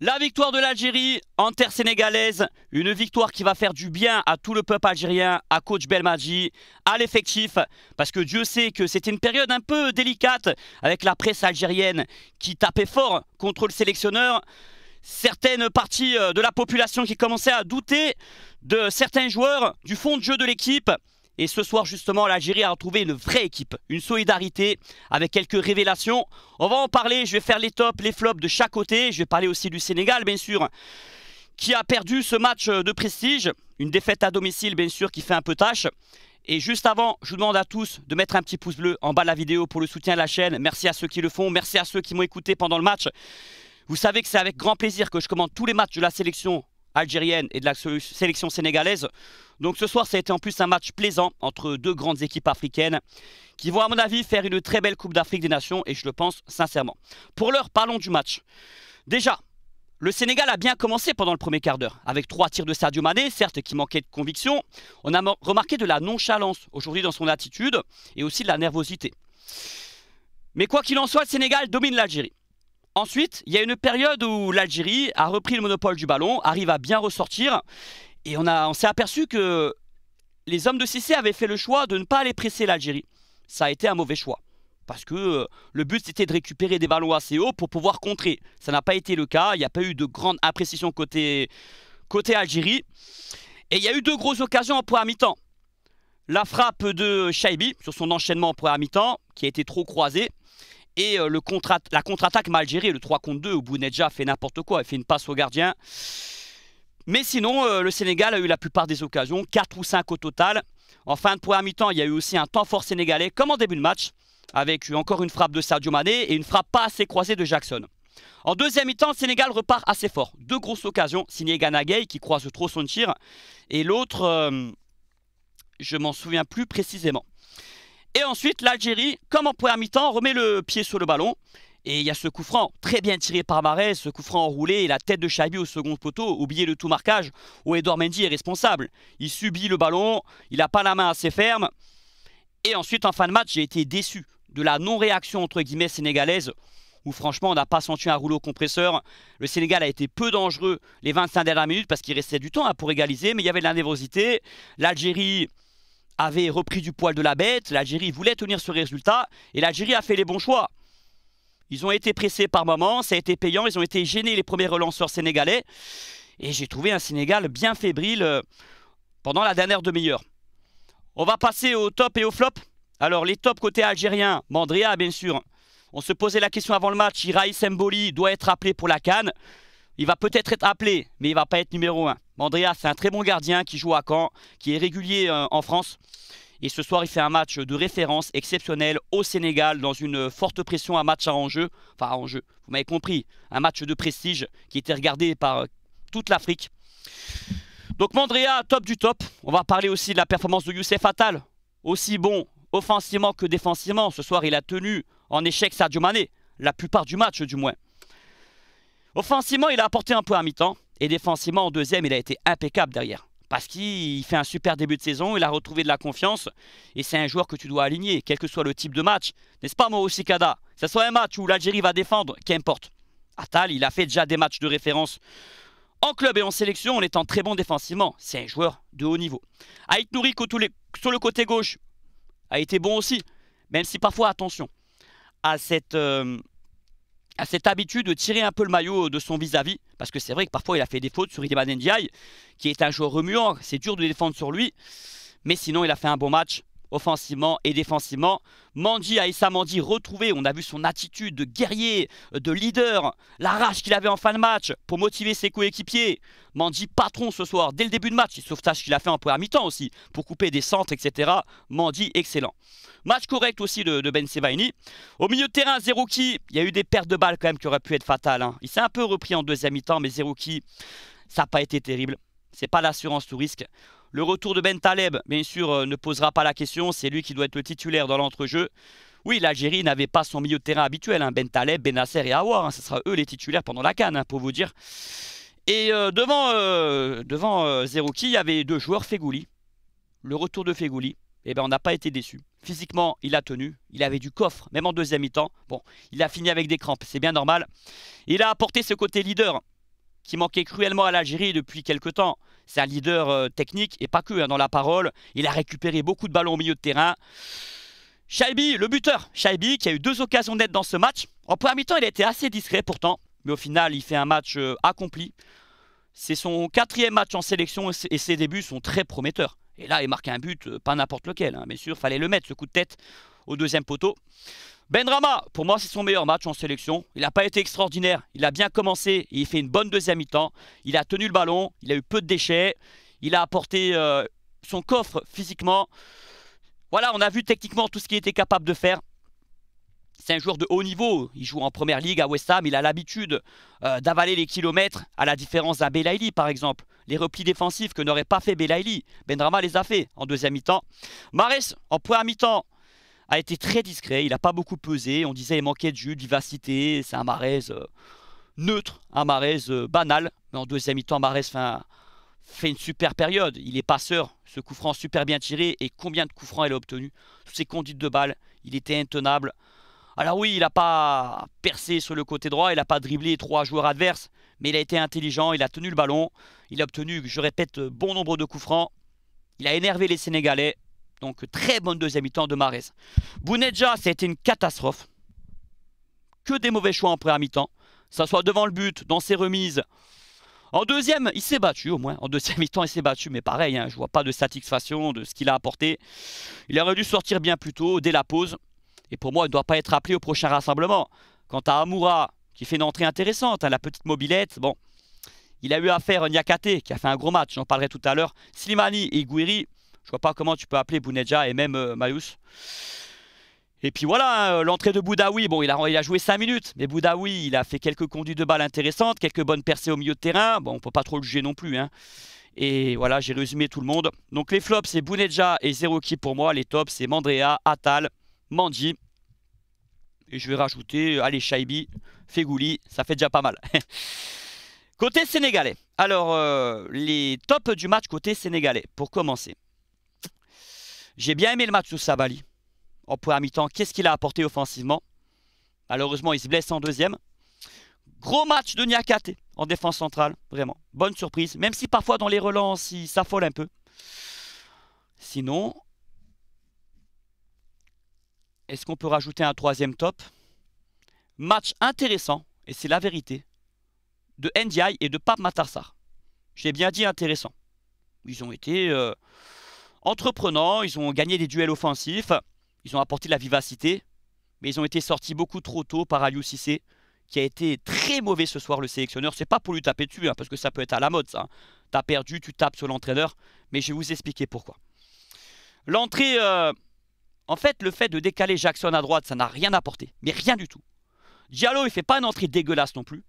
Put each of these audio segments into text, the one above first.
La victoire de l'Algérie en terre sénégalaise, une victoire qui va faire du bien à tout le peuple algérien, à coach Belmadji, à l'effectif, parce que Dieu sait que c'était une période un peu délicate avec la presse algérienne qui tapait fort contre le sélectionneur. Certaines parties euh, de la population qui commençaient à douter de certains joueurs, du fond de jeu de l'équipe. Et ce soir, justement, l'Algérie a retrouvé une vraie équipe, une solidarité avec quelques révélations. On va en parler, je vais faire les tops, les flops de chaque côté. Je vais parler aussi du Sénégal, bien sûr, qui a perdu ce match euh, de prestige. Une défaite à domicile, bien sûr, qui fait un peu tâche. Et juste avant, je vous demande à tous de mettre un petit pouce bleu en bas de la vidéo pour le soutien de la chaîne. Merci à ceux qui le font, merci à ceux qui m'ont écouté pendant le match. Vous savez que c'est avec grand plaisir que je commande tous les matchs de la sélection algérienne et de la sélection sénégalaise. Donc ce soir, ça a été en plus un match plaisant entre deux grandes équipes africaines qui vont, à mon avis, faire une très belle Coupe d'Afrique des Nations et je le pense sincèrement. Pour l'heure, parlons du match. Déjà, le Sénégal a bien commencé pendant le premier quart d'heure, avec trois tirs de Sadio Mané, certes qui manquaient de conviction. On a remarqué de la nonchalance aujourd'hui dans son attitude et aussi de la nervosité. Mais quoi qu'il en soit, le Sénégal domine l'Algérie. Ensuite, il y a une période où l'Algérie a repris le monopole du ballon, arrive à bien ressortir, et on, on s'est aperçu que les hommes de Cissé avaient fait le choix de ne pas aller presser l'Algérie. Ça a été un mauvais choix, parce que euh, le but c'était de récupérer des ballons assez hauts pour pouvoir contrer. Ça n'a pas été le cas, il n'y a pas eu de grande appréciation côté, côté Algérie. Et il y a eu deux grosses occasions en à mi-temps. La frappe de Shaibi sur son enchaînement en à mi-temps, qui a été trop croisée, et euh, la contre-attaque mal gérée, le 3 contre 2, où Bounedja fait n'importe quoi, il fait une passe au gardien. Mais sinon, euh, le Sénégal a eu la plupart des occasions, 4 ou 5 au total. En fin de première mi-temps, il y a eu aussi un temps fort sénégalais, comme en début de match, avec encore une frappe de Sadio Mané et une frappe pas assez croisée de Jackson. En deuxième mi-temps, le Sénégal repart assez fort. Deux grosses occasions, signé Ganagay qui croise trop son tir, et l'autre, euh, je m'en souviens plus précisément. Et ensuite, l'Algérie, comme en première mi-temps, remet le pied sur le ballon. Et il y a ce coup franc très bien tiré par Marais, ce coup franc enroulé et la tête de Chabi au second poteau, oublié le tout marquage où Edouard Mendy est responsable. Il subit le ballon, il n'a pas la main assez ferme. Et ensuite, en fin de match, j'ai été déçu de la non-réaction entre guillemets sénégalaise où franchement on n'a pas senti un rouleau compresseur. Le Sénégal a été peu dangereux les 25 dernières minutes parce qu'il restait du temps hein, pour égaliser, mais il y avait de la nervosité. L'Algérie avait repris du poil de la bête, l'Algérie voulait tenir ce résultat, et l'Algérie a fait les bons choix. Ils ont été pressés par moments, ça a été payant, ils ont été gênés les premiers relanceurs sénégalais, et j'ai trouvé un Sénégal bien fébrile euh, pendant la dernière demi-heure. On va passer au top et au flop. Alors les tops côté algérien, Mandrea bien sûr. On se posait la question avant le match, Iraïs Semboli doit être appelé pour la Cannes. Il va peut-être être appelé, mais il ne va pas être numéro 1. Mandrea, c'est un très bon gardien qui joue à Caen, qui est régulier euh, en France. Et ce soir, il fait un match de référence exceptionnel au Sénégal dans une euh, forte pression, un match à enjeu. Enfin, à enjeu, vous m'avez compris. Un match de prestige qui était regardé par euh, toute l'Afrique. Donc Mandrea, top du top. On va parler aussi de la performance de Youssef Attal. Aussi bon offensivement que défensivement. Ce soir, il a tenu en échec Sadio Mané. La plupart du match, du moins. Offensivement, il a apporté un peu à mi-temps. Et défensivement, en deuxième, il a été impeccable derrière. Parce qu'il fait un super début de saison, il a retrouvé de la confiance. Et c'est un joueur que tu dois aligner, quel que soit le type de match. N'est-ce pas, aussi, Kada Que ce soit un match où l'Algérie va défendre, qu'importe. Atal, il a fait déjà des matchs de référence en club et en sélection en étant très bon défensivement. C'est un joueur de haut niveau. Aït Nouri sur le côté gauche a été bon aussi, même si parfois attention à cette euh, a cette habitude de tirer un peu le maillot de son vis-à-vis, parce que c'est vrai que parfois il a fait des fautes sur Ideman Ndiaye, qui est un joueur remuant, c'est dur de défendre sur lui, mais sinon il a fait un bon match, offensivement et défensivement. Mandy, Aïssa Mandy retrouvé, on a vu son attitude de guerrier, de leader, la rage qu'il avait en fin de match pour motiver ses coéquipiers. Mandy patron ce soir, dès le début de match, le sauvetage qu'il a fait en première mi-temps aussi, pour couper des centres, etc. Mandy, excellent. Match correct aussi de, Ben Sebaini. Au milieu de terrain, Zerouki, il y a eu des pertes de balles quand même qui auraient pu être fatales. Hein. Il s'est un peu repris en deuxième mi-temps, mais Zerouki, ça n'a pas été terrible. C'est pas l'assurance tout risque. Le retour de Ben Taleb, bien sûr, euh, ne posera pas la question. C'est lui qui doit être le titulaire dans l'entrejeu. Oui, l'Algérie n'avait pas son milieu de terrain habituel. Hein. Ben Taleb, Benasser et Aouar. Hein. Ce sera eux les titulaires pendant la Cannes, hein, pour vous dire. Et euh, devant, euh, devant Zerouki, il y avait deux joueurs, Fegouli. Le retour de Fégouli, Eh ben, on n'a pas été déçu. Physiquement, il a tenu, il avait du coffre, même en deuxième mi-temps. Bon, il a fini avec des crampes, c'est bien normal. Il a apporté ce côté leader qui manquait cruellement à l'Algérie depuis quelque temps. C'est un leader euh, technique et pas que hein, dans la parole. Il a récupéré beaucoup de ballons au milieu de terrain. Shaibi, le buteur, Shaibi qui a eu deux occasions nettes dans ce match. En premier temps il a été assez discret pourtant, mais au final, il fait un match euh, accompli. C'est son quatrième match en sélection et ses débuts sont très prometteurs. Et là, il marque un but, euh, pas n'importe lequel. Mais hein, Bien sûr, fallait le mettre, ce coup de tête au deuxième poteau. Ben Drama, pour moi, c'est son meilleur match en sélection. Il n'a pas été extraordinaire. Il a bien commencé il fait une bonne deuxième mi-temps. Il a tenu le ballon, il a eu peu de déchets. Il a apporté euh, son coffre physiquement. Voilà, on a vu techniquement tout ce qu'il était capable de faire c'est un joueur de haut niveau. Il joue en première ligue à West Ham. Il a l'habitude euh, d'avaler les kilomètres, à la différence d'un Belaïli, par exemple. Les replis défensifs que n'aurait pas fait ben Bendrama les a fait en deuxième mi-temps. Mares, en première mi-temps, a été très discret. Il n'a pas beaucoup pesé. On disait il manquait de jus, de vivacité. C'est un Mares euh, neutre, un Mares euh, banal. Mais en deuxième mi-temps, Mares fait, une super période. Il est passeur. Ce coup franc super bien tiré. Et combien de coups francs il a obtenu Toutes ses conduites de balle, Il était intenable. Alors oui, il n'a pas percé sur le côté droit, il n'a pas dribblé trois joueurs adverses, mais il a été intelligent, il a tenu le ballon, il a obtenu, je répète, bon nombre de coups francs, il a énervé les Sénégalais, donc très bonne deuxième mi-temps de Marez. Bounedja, été une catastrophe, que des mauvais choix en première mi-temps, ça soit devant le but, dans ses remises. En deuxième, il s'est battu au moins. En deuxième mi-temps, il s'est battu. Mais pareil, hein, je ne vois pas de satisfaction de ce qu'il a apporté. Il aurait dû sortir bien plus tôt, dès la pause. Et pour moi, il ne doit pas être appelé au prochain rassemblement. Quant à Amoura, qui fait une entrée intéressante, hein, la petite mobilette, bon, il a eu affaire à Niakate, qui a fait un gros match, j'en parlerai tout à l'heure. Slimani et Guiri, je vois pas comment tu peux appeler Bouneja et même euh, maius. Et puis voilà, hein, euh, l'entrée de Boudaoui, bon, il a, joué 5 minutes, mais Boudaoui, il a fait quelques conduits de balle intéressantes, quelques bonnes percées au milieu de terrain, bon, on peut pas trop le juger non plus. Hein. Et voilà, j'ai résumé tout le monde. Donc les flops, c'est Bouneja et Zeroki pour moi, les tops, c'est Mandrea, Atal, Mandi. Et je vais rajouter, euh, allez, Shaibi, Fegouli, ça fait déjà pas mal. côté sénégalais. Alors, euh, les tops du match côté sénégalais, pour commencer. J'ai bien aimé le match de Sabali. En à mi-temps, qu'est-ce qu'il a apporté offensivement Malheureusement, il se blesse en deuxième. Gros match de Niakate en défense centrale, vraiment. Bonne surprise, même si parfois dans les relances, il s'affole un peu. Sinon, est-ce qu'on peut rajouter un troisième top Match intéressant, et c'est la vérité, de NDI et de Pape Matarsar. J'ai bien dit intéressant. Ils ont été euh, entreprenants, ils ont gagné des duels offensifs, ils ont apporté de la vivacité, mais ils ont été sortis beaucoup trop tôt par Aliou Cissé, qui a été très mauvais ce soir, le sélectionneur. C'est pas pour lui taper dessus, hein, parce que ça peut être à la mode, ça. Hein. T'as perdu, tu tapes sur l'entraîneur, mais je vais vous expliquer pourquoi. L'entrée euh, en fait, le fait de décaler Jackson à droite, ça n'a rien apporté. Mais rien du tout. Diallo, il fait pas une entrée dégueulasse non plus.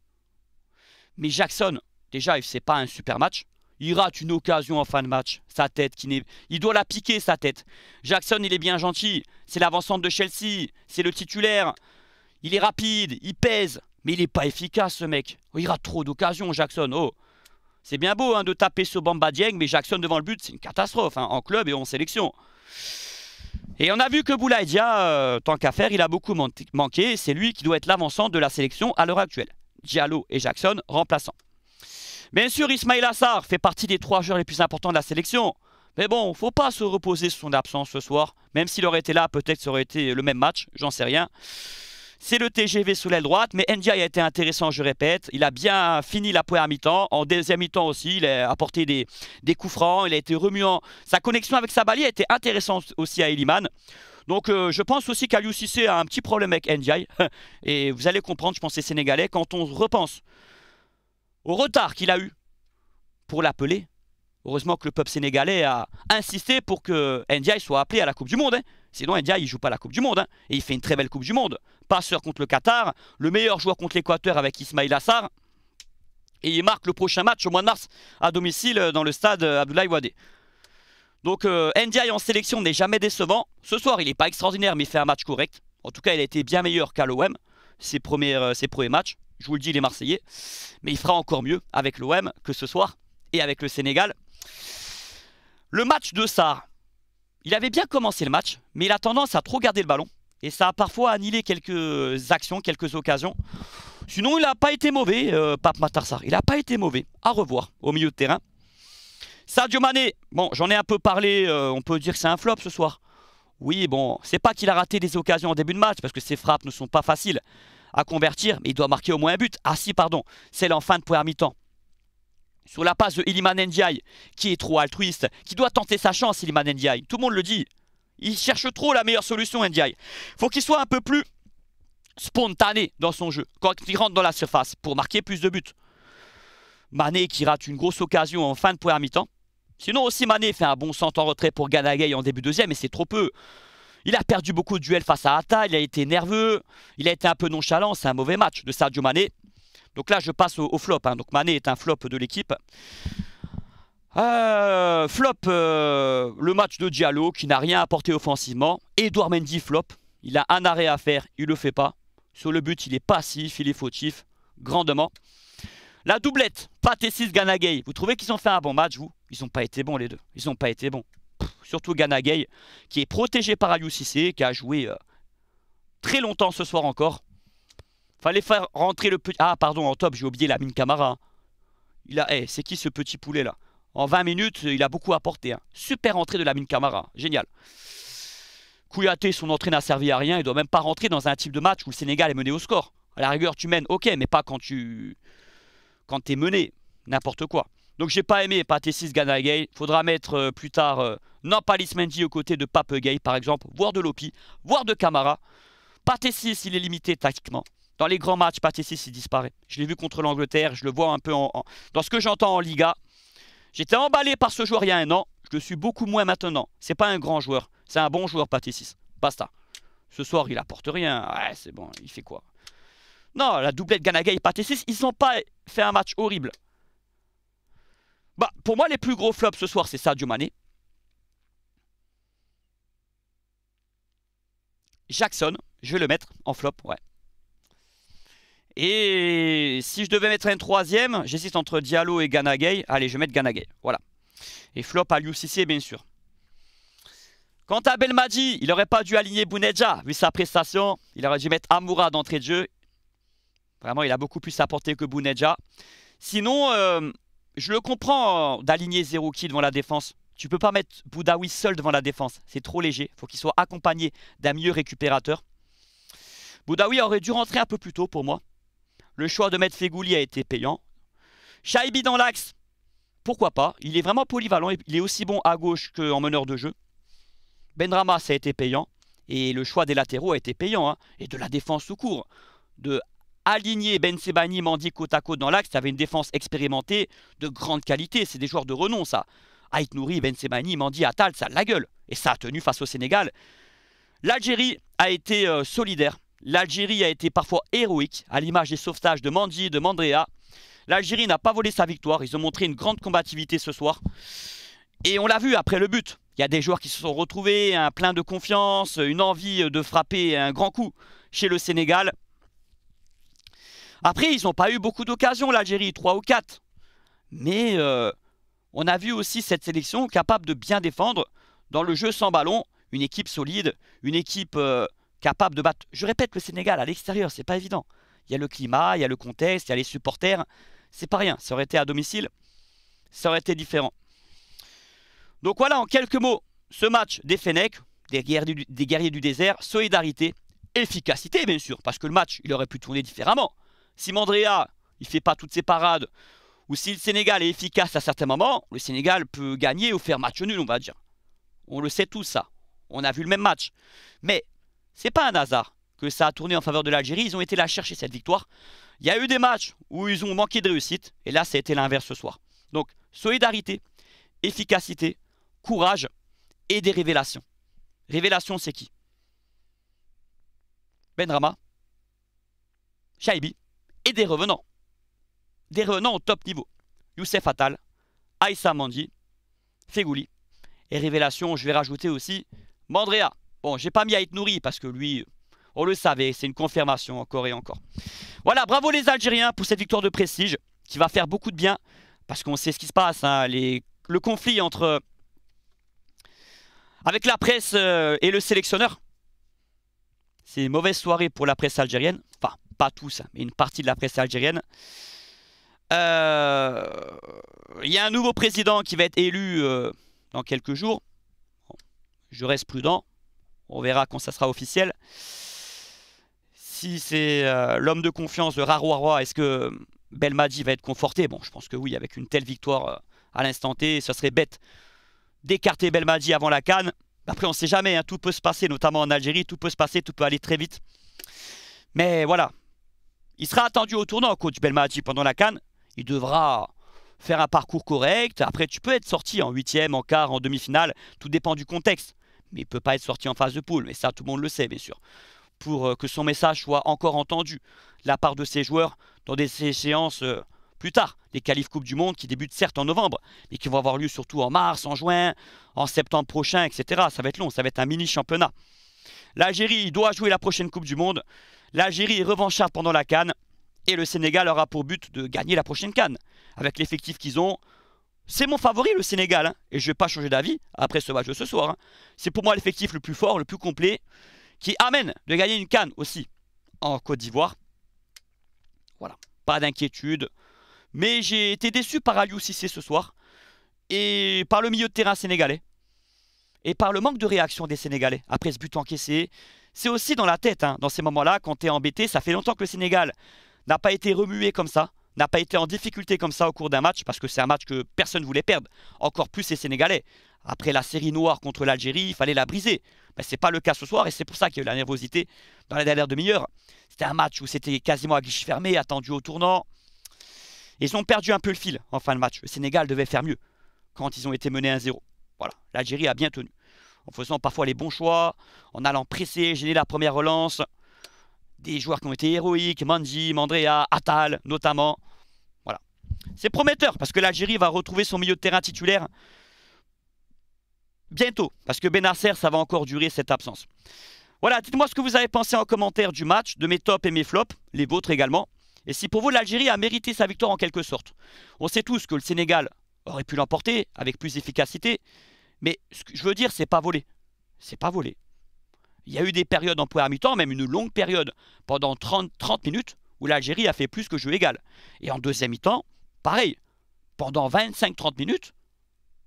Mais Jackson, déjà, il n'est pas un super match. Il rate une occasion en fin de match. Sa tête qui n'est. Il doit la piquer, sa tête. Jackson, il est bien gentil. C'est l'avancante de Chelsea. C'est le titulaire. Il est rapide. Il pèse. Mais il n'est pas efficace, ce mec. Oh, il rate trop d'occasions, Jackson. Oh. C'est bien beau hein, de taper ce Bamba Dieng, mais Jackson devant le but, c'est une catastrophe hein, en club et en sélection. Et on a vu que Boulaïdia, euh, tant qu'à faire, il a beaucoup manqué. C'est lui qui doit être l'avançant de la sélection à l'heure actuelle. Diallo et Jackson remplaçants. Bien sûr, Ismail Assar fait partie des trois joueurs les plus importants de la sélection. Mais bon, faut pas se reposer sur son absence ce soir. Même s'il aurait été là, peut-être ça aurait été le même match, j'en sais rien. C'est le TGV sous l'aile droite, mais Ndiaye a été intéressant, je répète. Il a bien fini la première mi-temps. En deuxième mi-temps aussi, il a apporté des, des, coups francs, il a été remuant. Sa connexion avec Sabali a été intéressante aussi à Eliman. Donc euh, je pense aussi qu'Aliou Sissé a un petit problème avec Ndiaye. Et vous allez comprendre, je pense, les Sénégalais, quand on repense au retard qu'il a eu pour l'appeler. Heureusement que le peuple sénégalais a insisté pour que Ndiaye soit appelé à la Coupe du Monde. Hein. Sinon, India, il joue pas la Coupe du Monde. Hein. Et il fait une très belle Coupe du Monde. Passeur contre le Qatar, le meilleur joueur contre l'Équateur avec Ismail Assar. Et il marque le prochain match au mois de mars à domicile euh, dans le stade euh, Abdoulaye Wade. Donc euh, en sélection n'est jamais décevant. Ce soir, il n'est pas extraordinaire, mais il fait un match correct. En tout cas, il a été bien meilleur qu'à l'OM, ses, euh, ses, premiers matchs. Je vous le dis, les Marseillais. Mais il fera encore mieux avec l'OM que ce soir et avec le Sénégal. Le match de Sarr, il avait bien commencé le match, mais il a tendance à trop garder le ballon. Et ça a parfois annihilé quelques actions, quelques occasions. Sinon, il n'a pas été mauvais, euh, Pape Matarsar. Il n'a pas été mauvais. À revoir au milieu de terrain. Sadio Mané, bon, j'en ai un peu parlé. Euh, on peut dire que c'est un flop ce soir. Oui, bon, c'est pas qu'il a raté des occasions en début de match, parce que ses frappes ne sont pas faciles à convertir, mais il doit marquer au moins un but. Ah si, pardon, c'est en fin de première mi-temps sur la passe de Iliman Ndiaye, qui est trop altruiste, qui doit tenter sa chance, Iliman Ndiaye. Tout le monde le dit. Il cherche trop la meilleure solution, Ndiaye. Faut qu'il soit un peu plus spontané dans son jeu, quand il rentre dans la surface, pour marquer plus de buts. Mané qui rate une grosse occasion en fin de première mi-temps. Sinon aussi Mané fait un bon centre en retrait pour Ganagay en début deuxième, mais c'est trop peu. Il a perdu beaucoup de duels face à Atta, il a été nerveux, il a été un peu nonchalant, c'est un mauvais match de Sadio Mané. Donc là, je passe au, flop. Hein. Donc Mané est un flop de l'équipe. Euh, flop, euh, le match de Diallo qui n'a rien apporté offensivement. Edouard Mendy flop. Il a un arrêt à faire, il le fait pas. Sur le but, il est passif, il est fautif, grandement. La doublette, Patessis Ganagay. Vous trouvez qu'ils ont fait un bon match, vous Ils n'ont pas été bons, les deux. Ils n'ont pas été bons. surtout Ganagay, qui est protégé par Ayou et qui a joué euh, très longtemps ce soir encore. Fallait faire rentrer le petit... Ah, pardon, en top, j'ai oublié la mine Camara. Il a... Eh, c'est qui ce petit poulet, là En 20 minutes, il a beaucoup apporté. Hein. Super entrée de la mine Camara. Génial. Kouyaté, son entrée n'a servi à rien. Il doit même pas rentrer dans un type de match où le Sénégal est mené au score. À la rigueur, tu mènes, ok, mais pas quand tu... Quand es mené. N'importe quoi. Donc j'ai pas aimé Pathé 6 Ghana Gay. Faudra mettre euh, plus tard euh, Nampalis Mendy aux côtés de Pape Gay par exemple, voire de Lopi, voire de Camara. Pathé 6, il est limité tactiquement. Dans les grands matchs, Patessis, il disparaît. Je l'ai vu contre l'Angleterre, je le vois un peu en, dans ce que j'entends en Liga. J'étais emballé par ce joueur il y a un an, je le suis beaucoup moins maintenant. C'est pas un grand joueur, c'est un bon joueur, Patessis. Basta. Ce soir, il apporte rien. Ouais, c'est bon, il fait quoi Non, la doublette Ganagay et Patessis, ils n'ont pas fait un match horrible. Bah, pour moi, les plus gros flops ce soir, c'est Sadio Mané. Jackson, je vais le mettre en flop, ouais. Et si je devais mettre un troisième, j'hésite entre Diallo et Ganagay. Allez, je vais mettre Ganagay. Voilà. Et flop à l'UCC, bien sûr. Quant à Belmadi, il n'aurait pas dû aligner Bouneja, vu sa prestation. Il aurait dû mettre Amoura d'entrée de jeu. Vraiment, il a beaucoup plus apporté que Bouneja. Sinon, euh, je le comprends euh, d'aligner d'aligner Ki devant la défense. Tu peux pas mettre Boudaoui seul devant la défense. C'est trop léger. Il Faut qu'il soit accompagné d'un mieux récupérateur. Boudaoui aurait dû rentrer un peu plus tôt pour moi. Le choix de mettre Fégouli a été payant. Shaibi dans l'axe, pourquoi pas Il est vraiment polyvalent, il est aussi bon à gauche qu'en meneur de jeu. Benrama, ça a été payant. Et le choix des latéraux a été payant. Hein, et de la défense au court. De aligner Ben Sebani, Mandi, côte à côte dans l'axe, ça avait une défense expérimentée de grande qualité. C'est des joueurs de renom, ça. Aït Nouri, Ben Sebani, Mandy, Atal, ça a la gueule. Et ça a tenu face au Sénégal. L'Algérie a été euh, solidaire. L'Algérie a été parfois héroïque, à l'image des sauvetages de Mandy et de Mandrea. L'Algérie n'a pas volé sa victoire, ils ont montré une grande combativité ce soir. Et on l'a vu après le but, il y a des joueurs qui se sont retrouvés, un plein de confiance, une envie de frapper un grand coup chez le Sénégal. Après, ils n'ont pas eu beaucoup d'occasions, l'Algérie, 3 ou 4. Mais euh, on a vu aussi cette sélection capable de bien défendre dans le jeu sans ballon, une équipe solide, une équipe euh, capable de battre, je répète, le Sénégal à l'extérieur, c'est pas évident. Il y a le climat, il y a le contexte, il y a les supporters, c'est pas rien. Ça aurait été à domicile, ça aurait été différent. Donc voilà, en quelques mots, ce match des Fenech, des guerriers du, désert, solidarité, efficacité bien sûr, parce que le match, il aurait pu tourner différemment. Si Mandrea, il fait pas toutes ses parades, ou si le Sénégal est efficace à certains moments, le Sénégal peut gagner ou faire match nul, on va dire. On le sait tous ça. On a vu le même match. Mais c'est pas un hasard que ça a tourné en faveur de l'Algérie. Ils ont été là chercher cette victoire. Il y a eu des matchs où ils ont manqué de réussite. Et là, ça a été l'inverse ce soir. Donc, solidarité, efficacité, courage et des révélations. Révélations, c'est qui Ben Rama, Shaibi et des revenants. Des revenants au top niveau. Youssef Attal, Aïssa Mandi, Fegouli. Et révélations, je vais rajouter aussi Mandrea. Bon, j'ai pas mis à être nourri parce que lui, on le savait, c'est une confirmation encore et encore. Voilà, bravo les Algériens pour cette victoire de prestige qui va faire beaucoup de bien parce qu'on sait ce qui se passe. Hein, le conflit entre avec la presse euh, et le sélectionneur, c'est une mauvaise soirée pour la presse algérienne. Enfin, pas tous, hein, mais une partie de la presse algérienne. Euh, il y a un nouveau président qui va être élu euh, dans quelques jours. je reste prudent. On verra quand ça sera officiel. Si c'est euh, l'homme de confiance de Rarouaroua, est-ce que Belmadi va être conforté Bon, je pense que oui, avec une telle victoire euh, à l'instant T, ce serait bête d'écarter Belmadi avant la canne. Après, on ne sait jamais, hein, tout peut se passer, notamment en Algérie, tout peut se passer, tout peut aller très vite. Mais voilà, il sera attendu au tournant, coach Belmadi, pendant la canne. Il devra faire un parcours correct. Après, tu peux être sorti en huitième, en quart, en demi-finale, tout dépend du contexte mais il ne peut pas être sorti en phase de poule, mais ça tout le monde le sait bien sûr, pour euh, que son message soit encore entendu de la part de ses joueurs dans des séances euh, plus tard. Les qualifs Coupe du Monde qui débutent certes en novembre, mais qui vont avoir lieu surtout en mars, en juin, en septembre prochain, etc. Ça va être long, ça va être un mini championnat. L'Algérie doit jouer la prochaine Coupe du Monde. L'Algérie est revancharde pendant la Cannes. Et le Sénégal aura pour but de gagner la prochaine Cannes. Avec l'effectif qu'ils ont, c'est mon favori le Sénégal, hein. et je ne vais pas changer d'avis après ce match de ce soir. Hein. C'est pour moi l'effectif le plus fort, le plus complet, qui amène de gagner une canne aussi en Côte d'Ivoire. Voilà, pas d'inquiétude. Mais j'ai été déçu par Aliou ce soir, et par le milieu de terrain sénégalais, et par le manque de réaction des Sénégalais après ce but encaissé. C'est aussi dans la tête, hein, dans ces moments-là, quand tu es embêté, ça fait longtemps que le Sénégal n'a pas été remué comme ça n'a pas été en difficulté comme ça au cours d'un match, parce que c'est un match que personne ne voulait perdre, encore plus les Sénégalais. Après la série noire contre l'Algérie, il fallait la briser. mais ce n'est pas le cas ce soir, et c'est pour ça qu'il y a eu la nervosité dans la dernière demi-heure. C'était un match où c'était quasiment à guichet fermé, attendu au tournant. Ils ont perdu un peu le fil en fin de match. Le Sénégal devait faire mieux quand ils ont été menés 1-0. Voilà, l'Algérie a bien tenu. En faisant parfois les bons choix, en allant presser, gêner la première relance. Des joueurs qui ont été héroïques, Manji, Mandrea, Atal notamment. C'est prometteur parce que l'Algérie va retrouver son milieu de terrain titulaire bientôt. Parce que Benacer ça va encore durer cette absence. Voilà, dites-moi ce que vous avez pensé en commentaire du match, de mes tops et mes flops, les vôtres également. Et si pour vous l'Algérie a mérité sa victoire en quelque sorte. On sait tous que le Sénégal aurait pu l'emporter avec plus d'efficacité. Mais ce que je veux dire, c'est pas volé. C'est pas volé. Il y a eu des périodes en première mi-temps, même une longue période, pendant 30, 30 minutes, où l'Algérie a fait plus que jeu égal. Et en deuxième mi-temps, Pareil, pendant 25-30 minutes,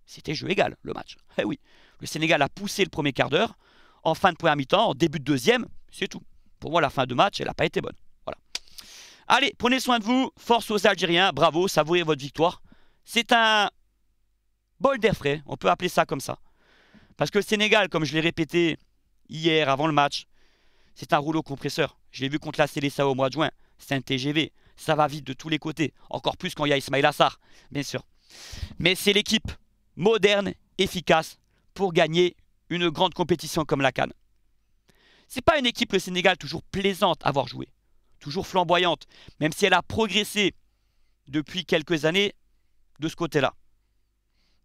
c'était jeu égal le match. Eh oui, le Sénégal a poussé le premier quart d'heure. En fin de première mi-temps, en début de deuxième, c'est tout. Pour moi, la fin de match, elle n'a pas été bonne. Voilà. Allez, prenez soin de vous. Force aux Algériens. Bravo, savourez votre victoire. C'est un bol d'air frais. On peut appeler ça comme ça. Parce que le Sénégal, comme je l'ai répété hier avant le match, c'est un rouleau compresseur. Je l'ai vu contre la Célessa au mois de juin. C'est un TGV ça va vite de tous les côtés. Encore plus quand il y a Ismail Assar, bien sûr. Mais c'est l'équipe moderne, efficace, pour gagner une grande compétition comme la Cannes. C'est pas une équipe, le Sénégal, toujours plaisante à voir joué, toujours flamboyante, même si elle a progressé depuis quelques années de ce côté-là.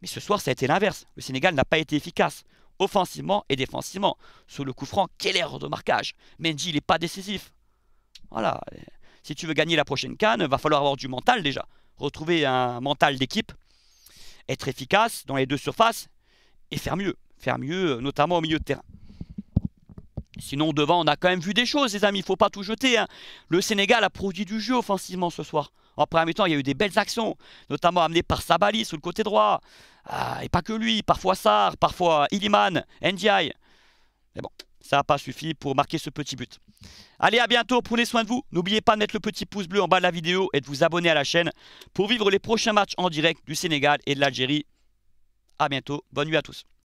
Mais ce soir, ça a été l'inverse. Le Sénégal n'a pas été efficace, offensivement et défensivement. Sur le coup franc, quelle erreur de marquage. Mendy, il n'est pas décisif. Voilà. Si tu veux gagner la prochaine canne, va falloir avoir du mental déjà. Retrouver un mental d'équipe, être efficace dans les deux surfaces et faire mieux. Faire mieux, euh, notamment au milieu de terrain. Sinon, devant, on a quand même vu des choses, les amis. Il ne faut pas tout jeter. Hein. Le Sénégal a produit du jeu offensivement ce soir. En premier temps, il y a eu des belles actions, notamment amenées par Sabali sur le côté droit. Ah, et pas que lui, parfois Sar, parfois Illiman, Ndiaye. Mais bon, ça n'a pas suffi pour marquer ce petit but. Allez, à bientôt, prenez soin de vous. N'oubliez pas de mettre le petit pouce bleu en bas de la vidéo et de vous abonner à la chaîne pour vivre les prochains matchs en direct du Sénégal et de l'Algérie. À bientôt, bonne nuit à tous.